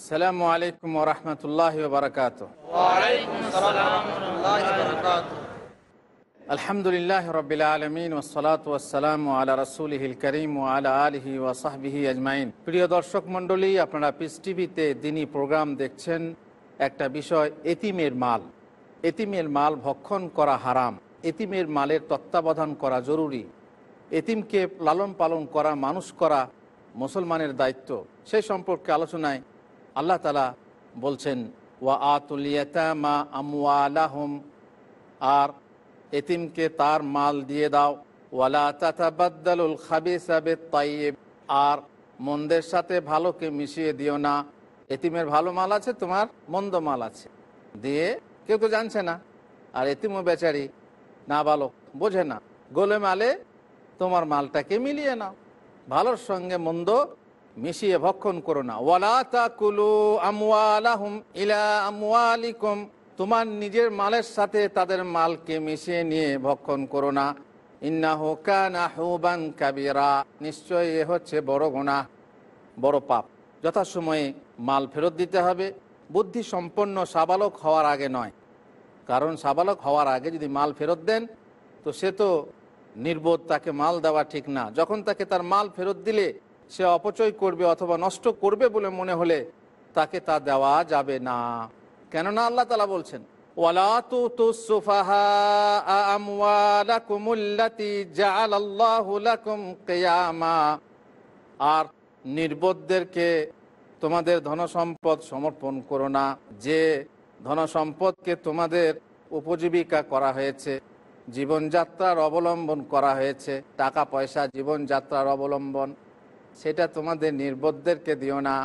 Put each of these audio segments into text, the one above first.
আসসালামু আলাইকুম ওরহমতুল্লাহ বারকাত আলহামদুলিল্লাহ রবিল আলমিন ওসলাত ওসালাম আলা রসুলহিল করিম ও আলা আলহি ওয়াসাহবিহি আজমাইন প্রিয় দর্শক মণ্ডলী আপনারা পিস টিভিতে দিনই প্রোগ্রাম দেখছেন একটা বিষয় এতিমের মাল এতিমের মাল ভক্ষণ করা হারাম এতিমের মালের তত্ত্বাবধান করা জরুরি এতিমকে লালন পালন করা মানুষ করা মুসলমানের দায়িত্ব সে সম্পর্কে আলোচনায় আল্লাহ তালা বলছেন ওয়া মা আমওয়ালাহুম আর এতিমকে তার মাল দিয়ে দাও ওয়ালা তাতাবাদ্দালুল সাবে বিত্তাইয়িব আর মন্দের সাথে ভালোকে মিশিয়ে দিও না এতিমের ভালো মাল আছে তোমার মন্দ মাল আছে দিয়ে কেউ তো জানছে না আর এতিমও বেচারি না ভালো বোঝে না গোলে মালে তোমার মালটাকে মিলিয়ে নাও ভালোর সঙ্গে মন্দ মিশিয়ে ভক্ষণ করো না ওয়ালা তাকুলু আমওয়ালাহুম ইলা আমওয়ালিকুম তোমার নিজের মালের সাথে তাদের মালকে মিশিয়ে নিয়ে ভক্ষণ করো না ইন্নাহু কানা হুবান কাবিরা নিশ্চয়ই এ হচ্ছে বড় গোনা বড় পাপ যথাসময়ে মাল ফেরত দিতে হবে বুদ্ধি সম্পন্ন সাবালক হওয়ার আগে নয় কারণ সাবালক হওয়ার আগে যদি মাল ফেরত দেন তো সে তো নির্বোধ তাকে মাল দেওয়া ঠিক না যখন তাকে তার মাল ফেরত দিলে সে অপচয় করবে অথবা নষ্ট করবে বলে মনে হলে তাকে তা দেওয়া যাবে না কেননা আল্লাহ তালা বলছেন আর নির্বোধদেরকে তোমাদের ধনসম্পদ সমর্পণ করো না যে ধনসম্পদকে তোমাদের উপজীবিকা করা হয়েছে জীবনযাত্রার অবলম্বন করা হয়েছে টাকা পয়সা জীবনযাত্রার অবলম্বন সেটা তোমাদের নির্বোধদেরকে দিও না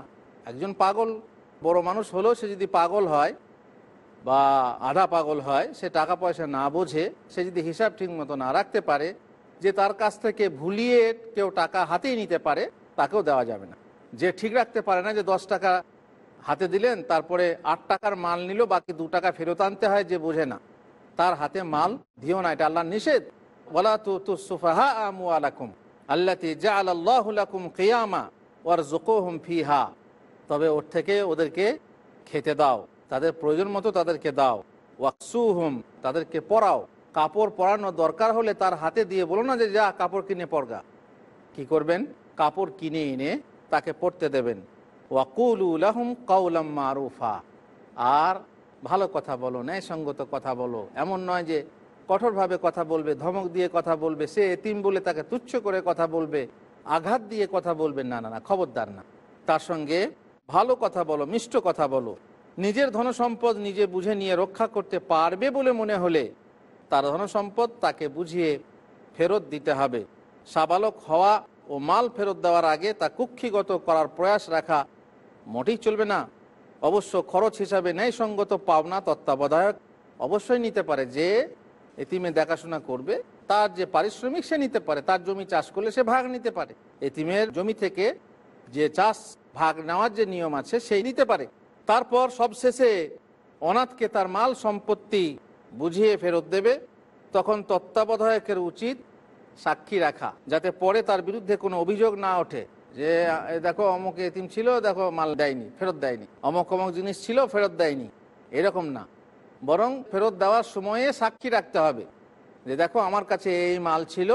একজন পাগল বড় মানুষ হলেও সে যদি পাগল হয় বা আধা পাগল হয় সে টাকা পয়সা না বোঝে সে যদি হিসাব ঠিক মতো না রাখতে পারে যে তার কাছ থেকে ভুলিয়ে কেউ টাকা হাতেই নিতে পারে তাকেও দেওয়া যাবে না যে ঠিক রাখতে পারে না যে দশ টাকা হাতে দিলেন তারপরে আট টাকার মাল নিল বাকি দু টাকা ফেরত আনতে হয় যে বোঝে না তার হাতে মাল দিও না এটা আল্লাহ নিষেধ বলা তো তুসুফাহা আমু আলাকুম আল্লাতি জা আল্লাহুলাকুম কিয়ামা ওয়ার জোকোহম ফিহা তবে ওর থেকে ওদেরকে খেতে দাও তাদের প্রয়োজন মতো তাদেরকে দাও ওয়াকসুহুম তাদেরকে পরাও কাপড় পরানো দরকার হলে তার হাতে দিয়ে বলো না যে যা কাপড় কিনে পরগা কি করবেন কাপড় কিনে এনে তাকে পরতে দেবেন ওয়াকুলুলাহম কাউলাম্মা রুফা আর ভালো কথা বলো ন্যায়সঙ্গত কথা বলো এমন নয় যে কঠোরভাবে কথা বলবে ধমক দিয়ে কথা বলবে সে এতিম বলে তাকে তুচ্ছ করে কথা বলবে আঘাত দিয়ে কথা বলবে না না না খবরদার না তার সঙ্গে ভালো কথা বলো মিষ্ট কথা বলো নিজের ধনসম্পদ নিজে বুঝে নিয়ে রক্ষা করতে পারবে বলে মনে হলে তার ধনসম্পদ তাকে বুঝিয়ে ফেরত দিতে হবে সাবালক হওয়া ও মাল ফেরত দেওয়ার আগে তা কুক্ষিগত করার প্রয়াস রাখা মোটেই চলবে না অবশ্য খরচ হিসাবে ন্যায়সঙ্গত পাওনা তত্ত্বাবধায়ক অবশ্যই নিতে পারে যে এতিমে দেখাশোনা করবে তার যে পারিশ্রমিক সে নিতে পারে তার জমি চাষ করলে সে ভাগ নিতে পারে এতিমের জমি থেকে যে চাষ ভাগ নেওয়ার যে নিয়ম আছে সেই নিতে পারে তারপর সবশেষে অনাথকে তার মাল সম্পত্তি বুঝিয়ে ফেরত দেবে তখন তত্ত্বাবধায়কের উচিত সাক্ষী রাখা যাতে পরে তার বিরুদ্ধে কোনো অভিযোগ না ওঠে যে দেখো অমুক এতিম ছিল দেখো মাল দেয়নি ফেরত দেয়নি অমুক অমুক জিনিস ছিল ফেরত দেয়নি এরকম না বরং ফেরত দেওয়ার সময়ে সাক্ষী রাখতে হবে যে দেখো আমার কাছে এই মাল ছিল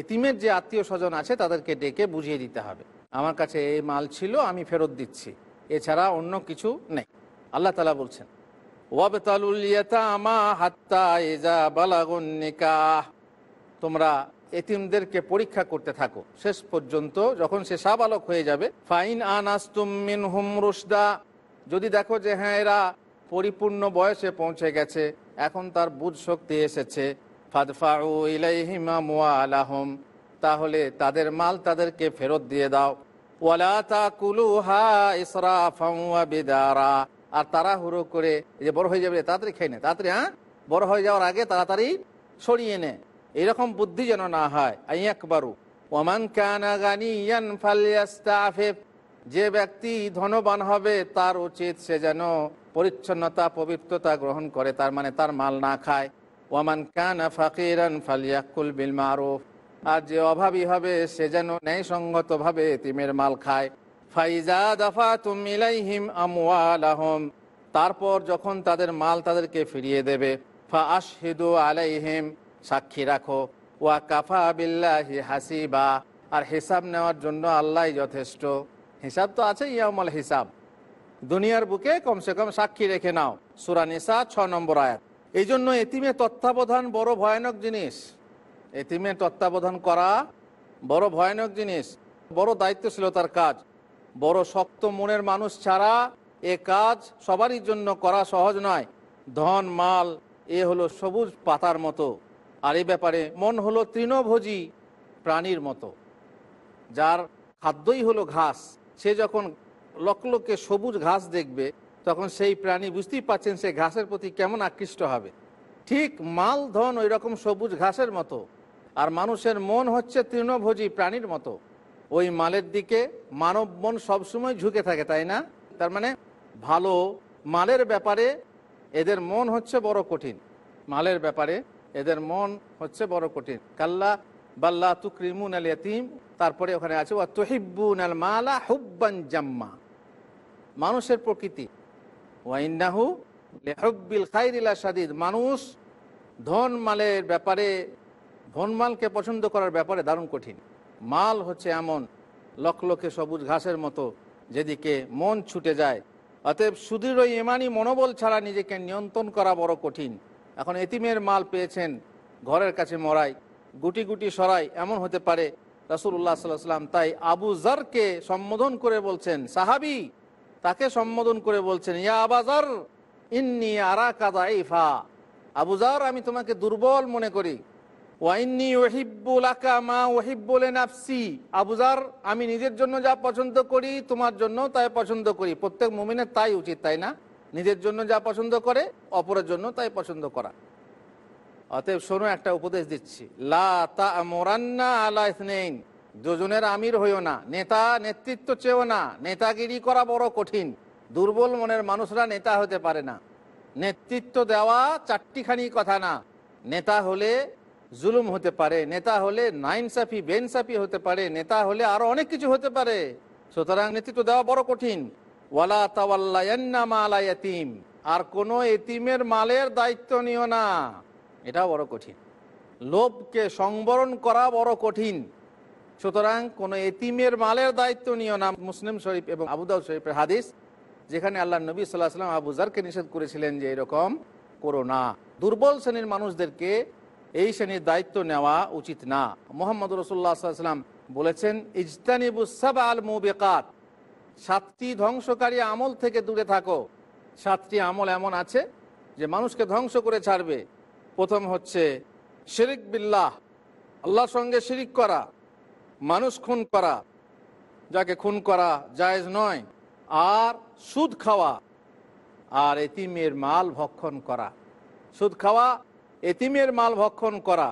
এতিমের যে আত্মীয় স্বজন আছে তাদেরকে ডেকে বুঝিয়ে দিতে হবে আমার কাছে এই মাল ছিল আমি ফেরত দিচ্ছি এছাড়া অন্য কিছু নেই আল্লাহ তালা বলছেন তোমরা এতিমদেরকে পরীক্ষা করতে থাকো শেষ পর্যন্ত যখন সে সাবালক হয়ে যাবে ফাইন আনাস্তুমিন হুম রুসদা যদি দেখো যে হ্যাঁ এরা পরিপূর্ণ বয়সে পৌঁছে গেছে এখন তার বুধ শক্তি এসেছে ফাদফাউ ইলাইহিমা মুয়া আলাহম তাহলে তাদের মাল তাদেরকে ফেরত দিয়ে দাও ওয়ালা তা কুলু আর তারা হুড়ো করে যে বড় হয়ে যাবে তাড়াতাড়ি খেয়ে নে তাড়াতাড়ি হ্যাঁ বড় হয়ে যাওয়ার আগে তাড়াতাড়ি সরিয়ে নে এরকম বুদ্ধি যেন না হয় আইয়াকবারু ওমান কানা গানি ফালিয়াস্তাফিফ যে ব্যক্তি ধনবান হবে তার উচিত সে যেন পরিচ্ছন্নতা পবিত্রতা গ্রহণ করে তার মানে তার মাল না খায় ওয়ামান কান ফাকিরান ফালিয়াকুল বিল মারুফ আর যে অভাবী হবে সে যেন ন্যায়সঙ্গতভাবে তিমের মাল খায় ফাইজা দফা তুমিলাইহিম আমওয়ালাহম তারপর যখন তাদের মাল তাদেরকে ফিরিয়ে দেবে ফা আশহিদু আলাইহিম সাক্ষী রাখো ওয়া কাফা বিল্লাহি হাসিবা আর হিসাব নেওয়ার জন্য আল্লাহ যথেষ্ট হিসাব তো আছে ইয়ামাল হিসাব দুনিয়ার বুকে কমসে কম সাক্ষী রেখে নাও সুরানিসা ছ নম্বর আয়াত এই জন্য এতিমে তত্ত্বাবধান বড় ভয়ানক জিনিস এতিমে তত্ত্বাবধান করা বড় ভয়ানক জিনিস বড় দায়িত্বশীলতার কাজ বড় শক্ত মনের মানুষ ছাড়া এ কাজ সবারই জন্য করা সহজ নয় ধন মাল এ হলো সবুজ পাতার মতো আর এ ব্যাপারে মন হলো তৃণভোজী প্রাণীর মতো যার খাদ্যই হলো ঘাস সে যখন লকলকে সবুজ ঘাস দেখবে তখন সেই প্রাণী বুঝতেই পারছেন সে ঘাসের প্রতি কেমন আকৃষ্ট হবে ঠিক মাল ধন ওই রকম সবুজ ঘাসের মতো আর মানুষের মন হচ্ছে তৃণভোজী প্রাণীর মতো ওই মালের দিকে মানব মন সবসময় ঝুঁকে থাকে তাই না তার মানে ভালো মালের ব্যাপারে এদের মন হচ্ছে বড় কঠিন মালের ব্যাপারে এদের মন হচ্ছে বড় কঠিন কাল্লা বাল্লা তুক্রিমুন আল ইয়তিম তারপরে ওখানে আছে ওয়া তহিব্বুন আল মালা হুব্বান জাম্মা মানুষের প্রকৃতি ওয়াইন্নাহু লেহব্বিল খাইরিলা সাদিদ মানুষ ধন মালের ব্যাপারে ধনমালকে পছন্দ করার ব্যাপারে দারুণ কঠিন মাল হচ্ছে এমন লক্ষে সবুজ ঘাসের মতো যেদিকে মন ছুটে যায় অতএব সুদৃঢ় ইমানি মনোবল ছাড়া নিজেকে নিয়ন্ত্রণ করা বড় কঠিন এখন এতিমের মাল পেয়েছেন ঘরের কাছে মরায় গুটি গুটি সরাই এমন হতে পারে রাসুল্লাহ সাল্লাম তাই আবু জারকে সম্বোধন করে বলছেন সাহাবি তাকে সম্বোধন করে বলছেন ইয়া আবাজার ইন্নি আরা কাদাইফা আবু জার আমি তোমাকে দুর্বল মনে করি ওয়াইন্নি ওহিব্বুল আকা মা ওহিব্বুলে নাফসি আবুজার আমি নিজের জন্য যা পছন্দ করি তোমার জন্য তাই পছন্দ করি প্রত্যেক মুমিনের তাই উচিত তাই না নিজের জন্য যা পছন্দ করে অপরের জন্য তাই পছন্দ করা অতএব শোনো একটা উপদেশ দিচ্ছি লা তা দুজনের আমির হইও না নেতা নেতৃত্ব চেয়েও না নেতাগিরি করা বড় কঠিন দুর্বল মনের মানুষরা নেতা হতে পারে না নেতৃত্ব দেওয়া চারটিখানি কথা না নেতা হলে জুলুম হতে পারে নেতা হলে নাইনসাফি বেনসাফি হতে পারে নেতা হলে আরো অনেক কিছু হতে পারে সুতরাং নেতৃত্ব দেওয়া বড় কঠিন ওয়ালা তাওয়াল্লা মালা আর কোনো এতিমের মালের দায়িত্ব নিও না এটাও বড় কঠিন লোভকে সংবরণ করা বড় কঠিন সুতরাং কোনো এতিমের মালের দায়িত্ব নিয়েও না মুসলিম শরীফ এবং আবুদাউ শরীফের হাদিস যেখানে আল্লাহ নবী সাল্লাহ সাল্লাম আবুজারকে নিষেধ করেছিলেন যে এরকম করো না দুর্বল শ্রেণীর মানুষদেরকে এই শ্রেণীর দায়িত্ব নেওয়া উচিত না মোহাম্মদ রসুল্লাহ সাল্লাম বলেছেন ইজতানিবুসাব আল মুবেকাত সাতটি ধ্বংসকারী আমল থেকে দূরে থাকো সাতটি আমল এমন আছে যে মানুষকে ধ্বংস করে ছাড়বে প্রথম হচ্ছে শিরিক বিল্লাহ আল্লাহর সঙ্গে শিরিক করা মানুষ খুন করা যাকে খুন করা জায়েজ নয় আর সুদ খাওয়া আর এতিমের মাল ভক্ষণ করা সুদ খাওয়া এতিমের মাল ভক্ষণ করা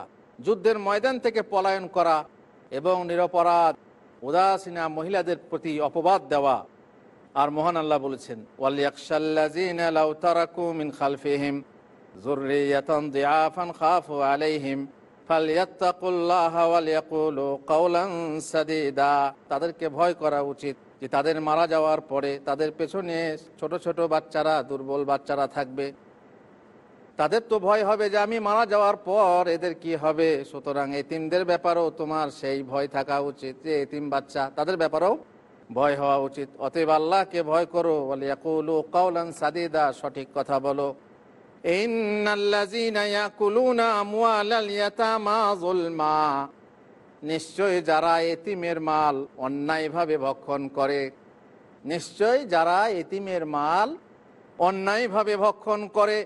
যুদ্ধের ময়দান থেকে পলায়ন করা এবং নিরপরাধ উদাসীনা মহিলাদের প্রতি অপবাদ দেওয়া আর মহান আল্লাহ বলেছেন ওয়ালিয়াকশাল্লাজিন তাদেরকে ভয় করা উচিত যে তাদের মারা যাওয়ার পরে তাদের পেছনে ছোট ছোট বাচ্চারা দুর্বল বাচ্চারা থাকবে তাদের তো ভয় হবে যে আমি মারা যাওয়ার পর এদের কি হবে সুতরাং এতিমদের ব্যাপারেও তোমার সেই ভয় থাকা উচিত যে এতিম বাচ্চা তাদের ব্যাপারেও ভয় হওয়া উচিত অতএব আল্লাহকে ভয় করো বলে সাদিদা সঠিক কথা বলো নিশ্চয় যারা এতিমের মাল অন্যায়ভাবে ভক্ষণ করে নিশ্চয় যারা এতিমের মাল অন্যায়ভাবে ভক্ষণ করে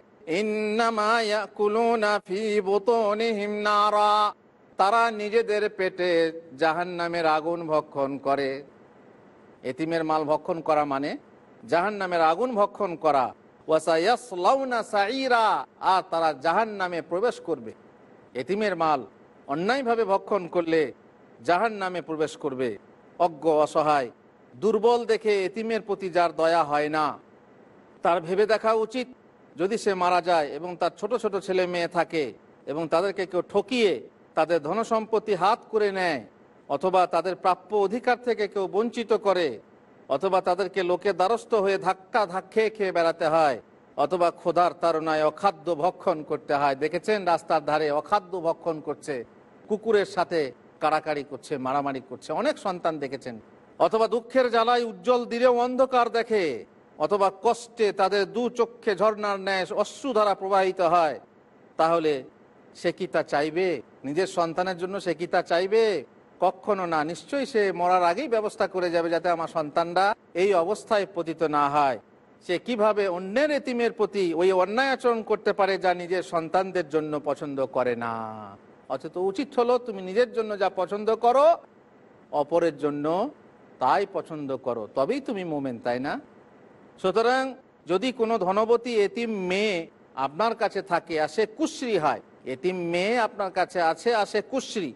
তারা নিজেদের পেটে জাহান নামের আগুন ভক্ষণ করে এতিমের মাল ভক্ষণ করা মানে জাহান নামের আগুন ভক্ষণ করা ওয়াসাইয়াসলাউনা সাইরা আর তারা জাহান নামে প্রবেশ করবে এতিমের মাল অন্যায়ভাবে ভক্ষণ করলে জাহান নামে প্রবেশ করবে অজ্ঞ অসহায় দুর্বল দেখে এতিমের প্রতি যার দয়া হয় না তার ভেবে দেখা উচিত যদি সে মারা যায় এবং তার ছোট ছোট ছেলে মেয়ে থাকে এবং তাদেরকে কেউ ঠকিয়ে তাদের ধনসম্পত্তি হাত করে নেয় অথবা তাদের প্রাপ্য অধিকার থেকে কেউ বঞ্চিত করে অথবা তাদেরকে লোকে দ্বারস্থ হয়ে ধাক্কা ধাক্কে খেয়ে বেড়াতে হয় অথবা খোদার তারণায় অখাদ্য ভক্ষণ করতে হয় দেখেছেন রাস্তার ধারে অখাদ্য ভক্ষণ করছে কুকুরের সাথে কাড়াকাড়ি করছে মারামারি করছে অনেক সন্তান দেখেছেন অথবা দুঃখের জ্বালায় উজ্জ্বল দিলেও অন্ধকার দেখে অথবা কষ্টে তাদের দু চক্ষে ঝর্নার ন্যায় অশ্রু দ্বারা প্রবাহিত হয় তাহলে সে কি তা চাইবে নিজের সন্তানের জন্য সে কি তা চাইবে কখনো না নিশ্চয়ই সে মরার আগেই ব্যবস্থা করে যাবে যাতে আমার সন্তানরা এই অবস্থায় পতিত না হয় সে কিভাবে অন্যের এতিমের প্রতি ওই অন্যায় আচরণ করতে পারে যা নিজের সন্তানদের জন্য পছন্দ করে না অথচ উচিত হলো তুমি নিজের জন্য যা পছন্দ করো অপরের জন্য তাই পছন্দ করো তবেই তুমি মোমেন তাই না সুতরাং যদি কোনো ধনবতী এতিম মেয়ে আপনার কাছে থাকে আসে কুশ্রী হয় এতিম মেয়ে আপনার কাছে আছে আসে কুশ্রী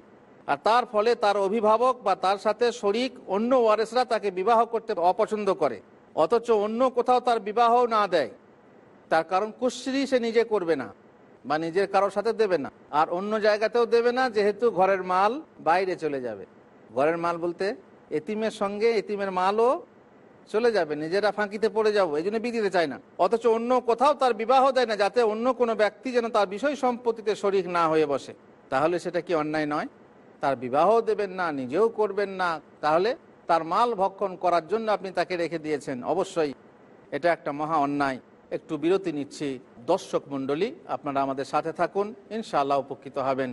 আর তার ফলে তার অভিভাবক বা তার সাথে শরিক অন্য ওয়ারেসরা তাকে বিবাহ করতে অপছন্দ করে অথচ অন্য কোথাও তার বিবাহ না দেয় তার কারণ কুশ্রি সে নিজে করবে না বা নিজের কারোর সাথে দেবে না আর অন্য জায়গাতেও দেবে না যেহেতু ঘরের মাল বাইরে চলে যাবে ঘরের মাল বলতে এতিমের সঙ্গে এতিমের মালও চলে যাবে নিজেরা ফাঁকিতে পড়ে যাবো এই জন্য বিদিতে চায় না অথচ অন্য কোথাও তার বিবাহ দেয় না যাতে অন্য কোনো ব্যক্তি যেন তার বিষয় সম্পত্তিতে শরিক না হয়ে বসে তাহলে সেটা কি অন্যায় নয় তার বিবাহ দেবেন না নিজেও করবেন না তাহলে তার মাল ভক্ষণ করার জন্য আপনি তাকে রেখে দিয়েছেন অবশ্যই এটা একটা মহা অন্যায় একটু বিরতি নিচ্ছি দর্শক মণ্ডলী আপনারা আমাদের সাথে থাকুন ইনশাআল্লাহ উপকৃত হবেন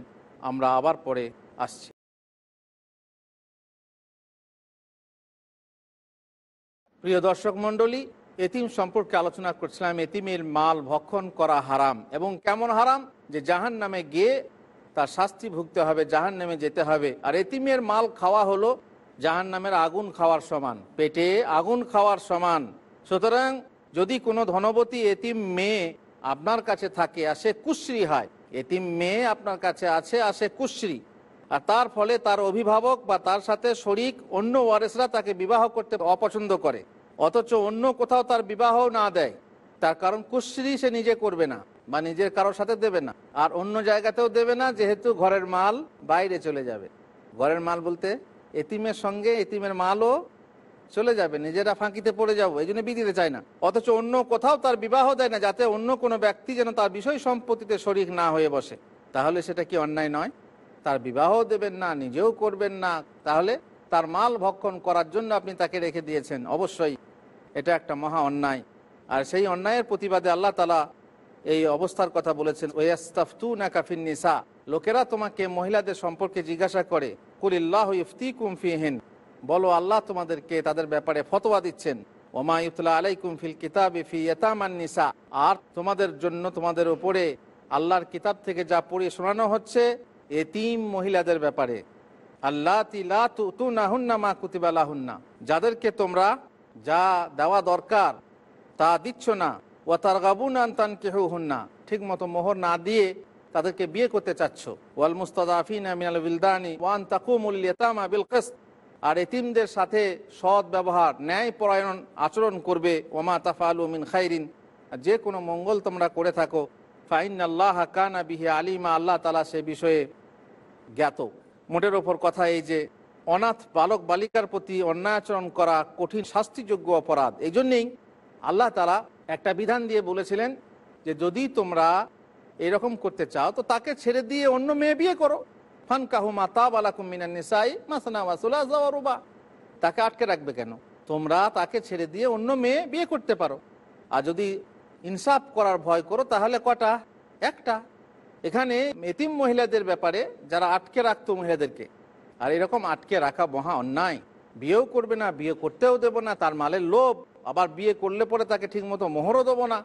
আমরা আবার পরে আসছি প্রিয় দর্শক মণ্ডলী এতিম সম্পর্কে আলোচনা করছিলাম এতিমের মাল ভক্ষণ করা হারাম এবং কেমন হারাম যে জাহান নামে গিয়ে তার শাস্তি ভুগতে হবে জাহান নামে যেতে হবে আর এতিমের মাল খাওয়া হলো জাহান নামের আগুন খাওয়ার সমান পেটে আগুন খাওয়ার সমান সুতরাং যদি কোনো ধনবতী এতিম মেয়ে আপনার কাছে থাকে আসে কুশ্রী হয় এতিম মেয়ে আপনার কাছে আছে আসে কুশ্রী আর তার ফলে তার অভিভাবক বা তার সাথে শরিক অন্য ওয়ারেসরা তাকে বিবাহ করতে অপছন্দ করে অথচ অন্য কোথাও তার বিবাহ না দেয় তার কারণ কুশ্রী সে নিজে করবে না বা নিজের কারোর সাথে দেবে না আর অন্য জায়গাতেও দেবে না যেহেতু ঘরের মাল বাইরে চলে যাবে ঘরের মাল বলতে এতিমের সঙ্গে এতিমের মালও চলে যাবে নিজেরা ফাঁকিতে পড়ে যাবো এই জন্য বিদিতে চায় না অথচ অন্য কোথাও তার বিবাহ দেয় না যাতে অন্য কোনো ব্যক্তি যেন তার বিষয় সম্পত্তিতে শরিক না হয়ে বসে তাহলে সেটা কি অন্যায় নয় তার বিবাহ দেবেন না নিজেও করবেন না তাহলে তার মাল ভক্ষণ করার জন্য আপনি তাকে রেখে দিয়েছেন অবশ্যই এটা একটা মহা অন্যায় আর সেই অন্যায়ের প্রতিবাদে আল্লাহ তালা এই অবস্থার কথা বলেছেন ওয়াস্তাফতু না কাফিন নিসা লোকেরা তোমাকে মহিলাদের সম্পর্কে জিজ্ঞাসা করে কুলিল্লাহ ইফতি কুমফিহীন বলো আল্লাহ তোমাদেরকে তাদের ব্যাপারে ফতোয়া দিচ্ছেন ওমা ইফতুল্লা আলাইকুম ফিল কিতাব ইফি ইয়তামান নিসা আর তোমাদের জন্য তোমাদের ওপরে আল্লাহর কিতাব থেকে যা পড়িয়ে শোনানো হচ্ছে এতিম মহিলাদের ব্যাপারে আল্লাহ তিলা তু তু নাহুন্না মা কুতিবালাহুন্না যাদেরকে তোমরা যা দেওয়া দরকার তা দিচ্ছ না ও তার গাবুন ঠিক মতো মোহর না দিয়ে তাদেরকে বিয়ে করতে চাচ্ছ ওয়াল মুস্তাদাফিন বিলদানি ওয়ান তাকুমুলিয়াতামা বিল আর এতিমদের সাথে সৎ ব্যবহার ন্যায় পরায়ণ আচরণ করবে ওমা তাফা মিন খাইরিন যে কোনো মঙ্গল তোমরা করে থাকো ফাইন আল্লাহ কানা বিহি আলিমা আল্লাহ তালা সে বিষয়ে জ্ঞাত মোটের ওপর কথা এই যে অনাথ বালক বালিকার প্রতি অন্যায় আচরণ করা কঠিন শাস্তিযোগ্য অপরাধ এই জন্যেই আল্লাহ তালা একটা বিধান দিয়ে বলেছিলেন যে যদি তোমরা এরকম করতে চাও তো তাকে ছেড়ে দিয়ে অন্য মেয়ে বিয়ে করো ফান কাহু মাতা বালাকুমিনার নিসাই মাসানা মাসুলা জাওয়ারুবা তাকে আটকে রাখবে কেন তোমরা তাকে ছেড়ে দিয়ে অন্য মেয়ে বিয়ে করতে পারো আর যদি ইনসাফ করার ভয় করো তাহলে কটা একটা এখানে মেতিম মহিলাদের ব্যাপারে যারা আটকে রাখতো মহিলাদেরকে আর এরকম আটকে রাখা মহা অন্যায় বিয়েও করবে না বিয়ে করতেও দেব না তার মালের লোভ আবার বিয়ে করলে পরে তাকে ঠিকমতো মোহরও দেবো না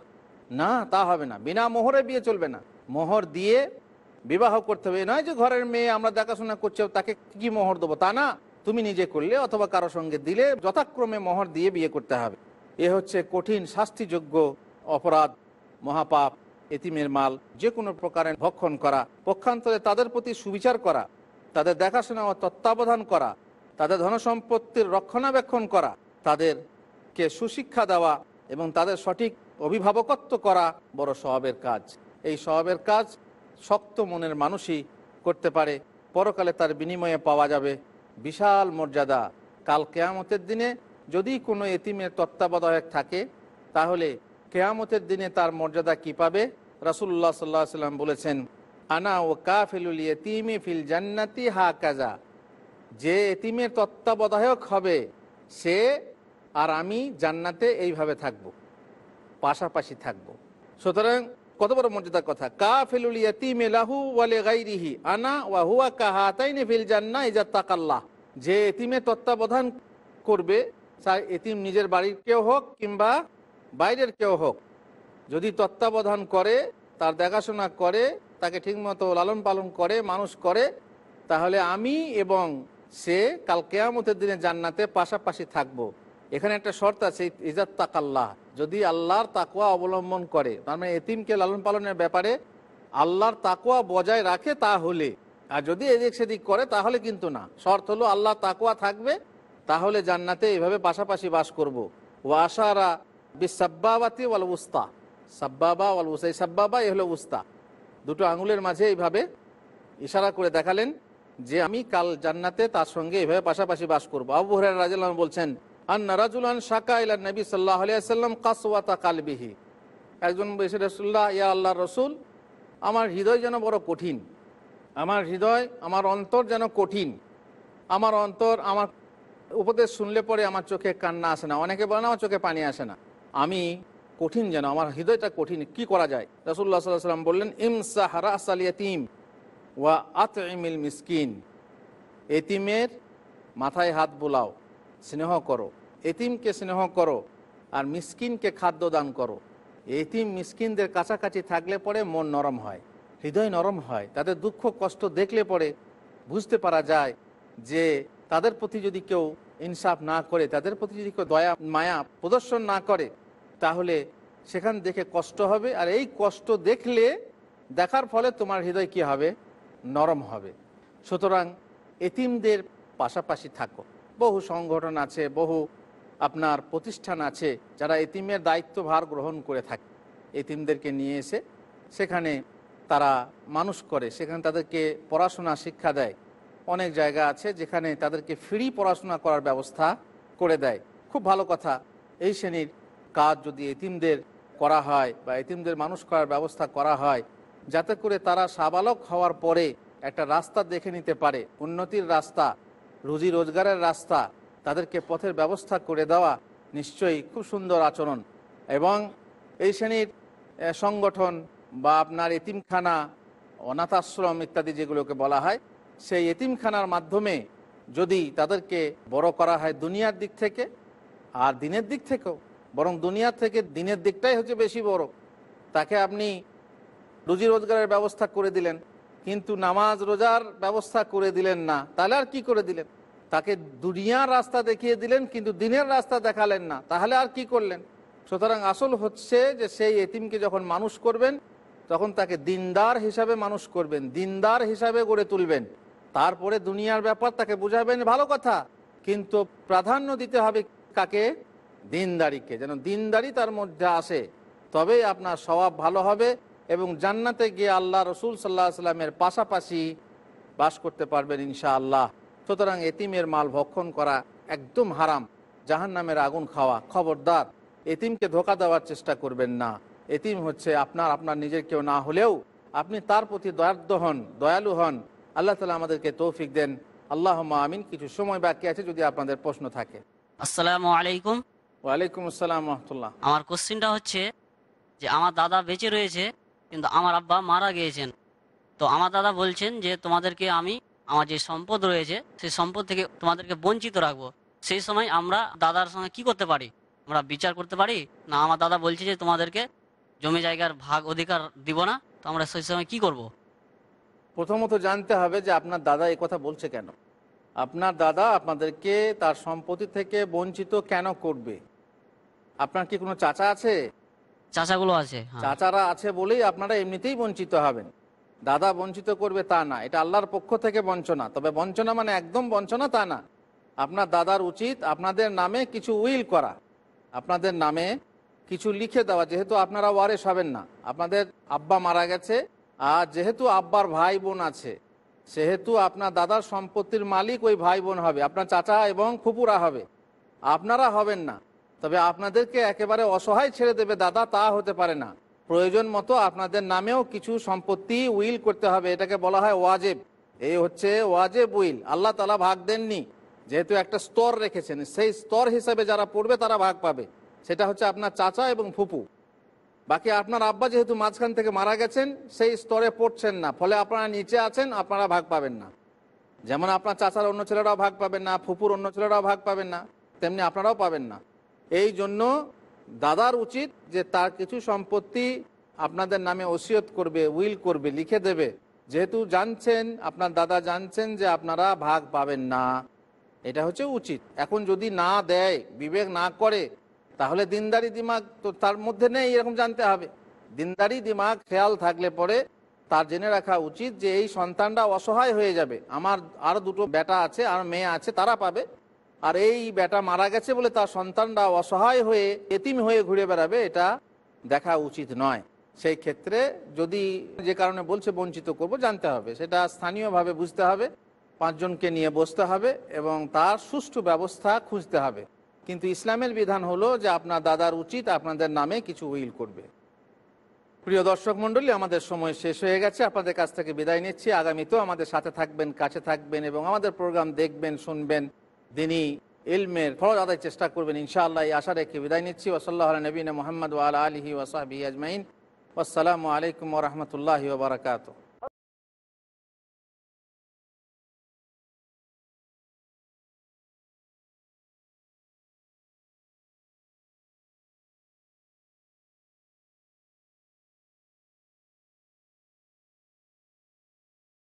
না তা হবে না বিনা মোহরে বিয়ে চলবে না মোহর দিয়ে বিবাহ করতে হবে নয় যে ঘরের মেয়ে আমরা দেখাশোনা করছি তাকে কি মোহর দেবো তা না তুমি নিজে করলে অথবা কারো সঙ্গে দিলে যথাক্রমে মোহর দিয়ে বিয়ে করতে হবে এ হচ্ছে কঠিন শাস্তিযোগ্য অপরাধ মহাপাপ এতিমের মাল যে কোনো প্রকারে ভক্ষণ করা পক্ষান্তরে তাদের প্রতি সুবিচার করা তাদের দেখাশোনা ও তত্ত্বাবধান করা তাদের ধনসম্পত্তির রক্ষণাবেক্ষণ করা তাদেরকে সুশিক্ষা দেওয়া এবং তাদের সঠিক অভিভাবকত্ব করা বড় স্বভাবের কাজ এই স্বভাবের কাজ শক্ত মনের মানুষই করতে পারে পরকালে তার বিনিময়ে পাওয়া যাবে বিশাল মর্যাদা কাল কেয়ামতের দিনে যদি কোনো এতিমের তত্ত্বাবধায়ক থাকে তাহলে কেয়ামতের দিনে তার মর্যাদা কি পাবে রাসুল্লাহ সাল্লাহ সাল্লাম বলেছেন আনা ও কা কাফিলুল তিমি ফিল জান্নাতি হা কাজা যে এতিমের তত্ত্বাবধায়ক হবে সে আর আমি জান্নাতে এইভাবে থাকব পাশাপাশি থাকব সুতরাং কত বড় মর্যাদার কথা কা ফেলুল ইয়াতিম ওয়ালে গাইরিহি আনা ওয়া হুয়া কাহাতাইনে ফিল জান্না ইজা তাকাল্লাহ যে এতিমের তত্ত্বাবধান করবে তার এতিম নিজের বাড়ির কেউ হোক কিংবা বাইরের কেউ হোক যদি তত্ত্বাবধান করে তার দেখাশোনা করে তাকে ঠিকমতো লালন পালন করে মানুষ করে তাহলে আমি এবং সে কাল কেয়ামতের দিনে জান্নাতে পাশাপাশি থাকব। এখানে একটা শর্ত আছে ইজাত তাকাল্লাহ যদি আল্লাহর তাকুয়া অবলম্বন করে তার মানে এতিমকে লালন পালনের ব্যাপারে আল্লাহর তাকুয়া বজায় রাখে তাহলে আর যদি এদিক সেদিক করে তাহলে কিন্তু না শর্ত হলো আল্লাহ তাকুয়া থাকবে তাহলে জান্নাতে এইভাবে পাশাপাশি বাস করব। ওয়াশারা বিশাব্বাবাতি ওয়াল উস্তা সাব্বাবা ওয়াল উস্তা এই সাব্বাবা এ হলো উস্তা দুটো আঙুলের মাঝে এইভাবে ইশারা করে দেখালেন যে আমি কাল জান্নাতে তার সঙ্গে এভাবে পাশাপাশি বাস করবো আবু হরাই রাজ বলছেন আন্না রাজুলান শাকা ইলা নবী সাল্লাহ আলিয়াল্লাম কাসওয়াতা কালবিহি একজন বলছে রসুল্লাহ ইয়া আল্লাহ রসুল আমার হৃদয় যেন বড় কঠিন আমার হৃদয় আমার অন্তর যেন কঠিন আমার অন্তর আমার উপদেশ শুনলে পরে আমার চোখে কান্না আসে না অনেকে বলে না আমার চোখে পানি আসে না আমি কঠিন যেন আমার হৃদয়টা কঠিন কি করা যায় রসুল্লাহ সাল্লাহ সাল্লাম বললেন ইমসা হারা আসালিয়া তিম ওয়া আত ইমিল মিসকিন এতিমের মাথায় হাত বোলাও স্নেহ করো এতিমকে স্নেহ করো আর মিসকিনকে খাদ্য দান করো এতিম মিসকিনদের কাছাকাছি থাকলে পরে মন নরম হয় হৃদয় নরম হয় তাদের দুঃখ কষ্ট দেখলে পরে বুঝতে পারা যায় যে তাদের প্রতি যদি কেউ ইনসাফ না করে তাদের প্রতি যদি কেউ দয়া মায়া প্রদর্শন না করে তাহলে সেখান দেখে কষ্ট হবে আর এই কষ্ট দেখলে দেখার ফলে তোমার হৃদয় কি হবে নরম হবে সুতরাং এতিমদের পাশাপাশি থাকো বহু সংগঠন আছে বহু আপনার প্রতিষ্ঠান আছে যারা এতিমের দায়িত্বভার গ্রহণ করে থাকে এতিমদেরকে নিয়ে এসে সেখানে তারা মানুষ করে সেখানে তাদেরকে পড়াশোনা শিক্ষা দেয় অনেক জায়গা আছে যেখানে তাদেরকে ফ্রি পড়াশোনা করার ব্যবস্থা করে দেয় খুব ভালো কথা এই শ্রেণীর কাজ যদি এতিমদের করা হয় বা এতিমদের মানুষ করার ব্যবস্থা করা হয় যাতে করে তারা সাবালক হওয়ার পরে একটা রাস্তা দেখে নিতে পারে উন্নতির রাস্তা রুজি রোজগারের রাস্তা তাদেরকে পথের ব্যবস্থা করে দেওয়া নিশ্চয়ই খুব সুন্দর আচরণ এবং এই শ্রেণীর সংগঠন বা আপনার এতিমখানা অনাথ আশ্রম ইত্যাদি যেগুলোকে বলা হয় সেই এতিমখানার মাধ্যমে যদি তাদেরকে বড় করা হয় দুনিয়ার দিক থেকে আর দিনের দিক থেকেও বরং দুনিয়া থেকে দিনের দিকটাই হচ্ছে বেশি বড় তাকে আপনি রুজি রোজগারের ব্যবস্থা করে দিলেন কিন্তু নামাজ রোজার ব্যবস্থা করে দিলেন না তাহলে আর কি করে দিলেন তাকে দুনিয়ার রাস্তা দেখিয়ে দিলেন কিন্তু দিনের রাস্তা দেখালেন না তাহলে আর কি করলেন সুতরাং আসল হচ্ছে যে সেই এতিমকে যখন মানুষ করবেন তখন তাকে দিনদার হিসাবে মানুষ করবেন দিনদার হিসাবে গড়ে তুলবেন তারপরে দুনিয়ার ব্যাপার তাকে বুঝাবেন ভালো কথা কিন্তু প্রাধান্য দিতে হবে কাকে দিনদারিকে যেন দিনদারি তার মধ্যে আসে তবেই আপনার স্বভাব ভালো হবে এবং জান্নাতে গিয়ে আল্লাহ রসুল সাল্লাহ সাল্লামের পাশাপাশি বাস করতে পারবেন ইনশা আল্লাহ সুতরাং এতিমের মাল ভক্ষণ করা একদম হারাম জাহান নামের আগুন খাওয়া খবরদার এতিমকে ধোকা দেওয়ার চেষ্টা করবেন না এতিম হচ্ছে আপনার আপনার নিজের কেউ না হলেও আপনি তার প্রতি দয়ার্দ হন দয়ালু হন আল্লাহ তালা আমাদেরকে তৌফিক দেন আল্লাহ আমিন কিছু সময় বাকি আছে যদি আপনাদের প্রশ্ন থাকে আসসালামু আলাইকুম ওয়ালাইকুম আসসালাম আমার কোশ্চিনটা হচ্ছে যে আমার দাদা বেঁচে রয়েছে কিন্তু আমার আব্বা মারা গিয়েছেন তো আমার দাদা বলছেন যে তোমাদেরকে আমি আমার যে সম্পদ রয়েছে সেই সম্পদ থেকে তোমাদেরকে বঞ্চিত রাখবো সেই সময় আমরা দাদার সঙ্গে কি করতে পারি আমরা বিচার করতে পারি না আমার দাদা বলছে যে তোমাদেরকে জমি জায়গার ভাগ অধিকার দিব না তো আমরা সেই সময় কি করব। প্রথমত জানতে হবে যে আপনার দাদা এ কথা বলছে কেন আপনার দাদা আপনাদেরকে তার সম্পত্তি থেকে বঞ্চিত কেন করবে আপনার কি কোনো চাচা আছে চাচাগুলো আছে হ্যাঁ। চাচারা আছে বলেই আপনারা এমনিতেই বঞ্চিত হবেন দাদা বঞ্চিত করবে তা না এটা আল্লাহর পক্ষ থেকে বঞ্চনা তবে বঞ্চনা মানে একদম বঞ্চনা তা না আপনার দাদার উচিত আপনাদের নামে কিছু উইল করা আপনাদের নামে কিছু লিখে দেওয়া যেহেতু আপনারা ওয়ারেস হবেন না আপনাদের আব্বা মারা গেছে আর যেহেতু আব্বার ভাই বোন আছে সেহেতু আপনার দাদার সম্পত্তির মালিক ওই ভাই বোন হবে আপনার চাচা এবং ফুপুরা হবে আপনারা হবেন না তবে আপনাদেরকে একেবারে অসহায় ছেড়ে দেবে দাদা তা হতে পারে না প্রয়োজন মতো আপনাদের নামেও কিছু সম্পত্তি উইল করতে হবে এটাকে বলা হয় ওয়াজেব এই হচ্ছে ওয়াজেব উইল আল্লাহ তালা ভাগ দেননি যেহেতু একটা স্তর রেখেছেন সেই স্তর হিসাবে যারা পড়বে তারা ভাগ পাবে সেটা হচ্ছে আপনার চাচা এবং ফুপু বাকি আপনার আব্বা যেহেতু মাঝখান থেকে মারা গেছেন সেই স্তরে পড়ছেন না ফলে আপনারা নিচে আছেন আপনারা ভাগ পাবেন না যেমন আপনার চাচার অন্য ছেলেরাও ভাগ পাবেন না ফুপুর অন্য ছেলেরাও ভাগ পাবেন না তেমনি আপনারাও পাবেন না এই জন্য দাদার উচিত যে তার কিছু সম্পত্তি আপনাদের নামে ওসিয়ত করবে উইল করবে লিখে দেবে যেহেতু জানছেন আপনার দাদা জানছেন যে আপনারা ভাগ পাবেন না এটা হচ্ছে উচিত এখন যদি না দেয় বিবেক না করে তাহলে দিনদারি দিমাগ তো তার মধ্যে নেই এরকম জানতে হবে দিনদারি দিমাগ খেয়াল থাকলে পরে তার জেনে রাখা উচিত যে এই সন্তানটা অসহায় হয়ে যাবে আমার আর দুটো বেটা আছে আর মেয়ে আছে তারা পাবে আর এই বেটা মারা গেছে বলে তার সন্তানরা অসহায় হয়ে এতিম হয়ে ঘুরে বেড়াবে এটা দেখা উচিত নয় সেই ক্ষেত্রে যদি যে কারণে বলছে বঞ্চিত করব জানতে হবে সেটা স্থানীয়ভাবে বুঝতে হবে পাঁচজনকে নিয়ে বসতে হবে এবং তার সুষ্ঠু ব্যবস্থা খুঁজতে হবে কিন্তু ইসলামের বিধান হলো যে আপনার দাদার উচিত আপনাদের নামে কিছু উইল করবে প্রিয় দর্শক মণ্ডলী আমাদের সময় শেষ হয়ে গেছে আপনাদের কাছ থেকে বিদায় নিচ্ছি আগামীতেও আমাদের সাথে থাকবেন কাছে থাকবেন এবং আমাদের প্রোগ্রাম দেখবেন শুনবেন দিনই ইলমের ফরজ আদায় চেষ্টা করবেন ইনশাআল্লাহ এই আশা রেখে বিদায় নিচ্ছি ওসল্লাহ নবীন মোহাম্মদ ওয়াল আলহি ওসাহাবি আজমাইন আসসালামু আলাইকুম রহমতুল্লাহ বারকাতু